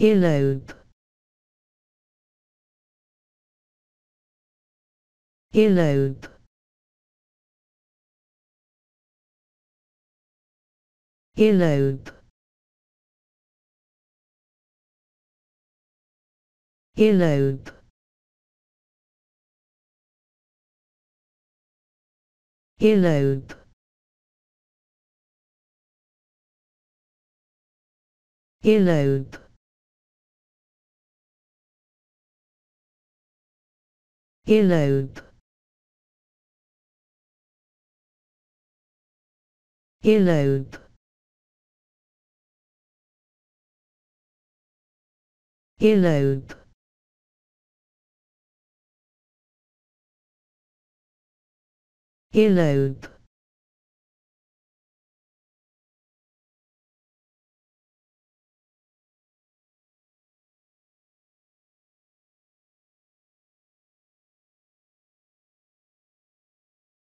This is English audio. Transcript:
elope elope elope elope elope elope earlobe earlobe earlobe earlobe